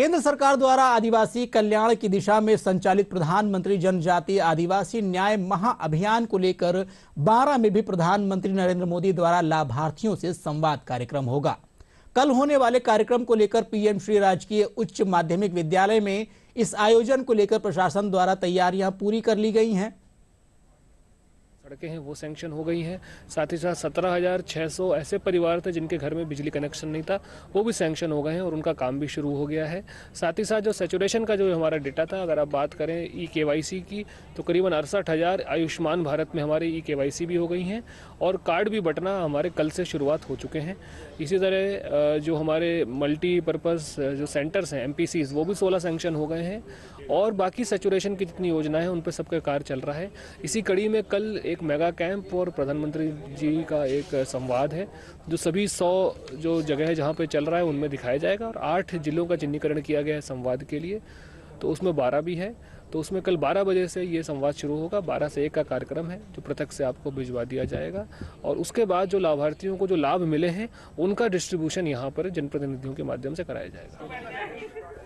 केंद्र सरकार द्वारा आदिवासी कल्याण की दिशा में संचालित प्रधानमंत्री जनजातीय आदिवासी न्याय महाअभियान को लेकर बारह में भी प्रधानमंत्री नरेंद्र मोदी द्वारा लाभार्थियों से संवाद कार्यक्रम होगा कल होने वाले कार्यक्रम को लेकर पीएम श्री राजकीय उच्च माध्यमिक विद्यालय में इस आयोजन को लेकर प्रशासन द्वारा तैयारियां पूरी कर ली गई हैं सड़कें हैं वो सेंक्शन हो गई हैं साथ ही साथ सत्रह हज़ार छः सौ ऐसे परिवार थे जिनके घर में बिजली कनेक्शन नहीं था वो भी सेंक्शन हो गए हैं और उनका काम भी शुरू हो गया है साथ ही साथ जो सेचुरेशन का जो हमारा डेटा था अगर आप बात करें ई के वाई सी की तो करीबन अड़सठ हज़ार आयुष्मान भारत में हमारे ई के वाई सी भी हो गई हैं और कार्ड भी बटना हमारे कल से शुरुआत हो चुके हैं इसी तरह जो हमारे मल्टीपर्पज़ जो सेंटर्स हैं एम पी सीज़ वो भी सोलह सेंक्शन हो गए हैं और बाकी सेचुरेशन की जितनी योजना है उन पर सबका कार्य चल रहा है इसी कड़ी में कल एक मेगा कैंप और प्रधानमंत्री जी का एक संवाद है जो सभी सौ जो जगह है जहाँ पर चल रहा है उनमें दिखाया जाएगा और आठ जिलों का चिन्हीकरण किया गया है संवाद के लिए तो उसमें बारह भी है तो उसमें कल 12 बजे से ये संवाद शुरू होगा 12 से एक का कार्यक्रम है जो पृथक से आपको भिजवा दिया जाएगा और उसके बाद जो लाभार्थियों को जो लाभ मिले हैं उनका डिस्ट्रीब्यूशन यहाँ पर जनप्रतिनिधियों के माध्यम से कराया जाएगा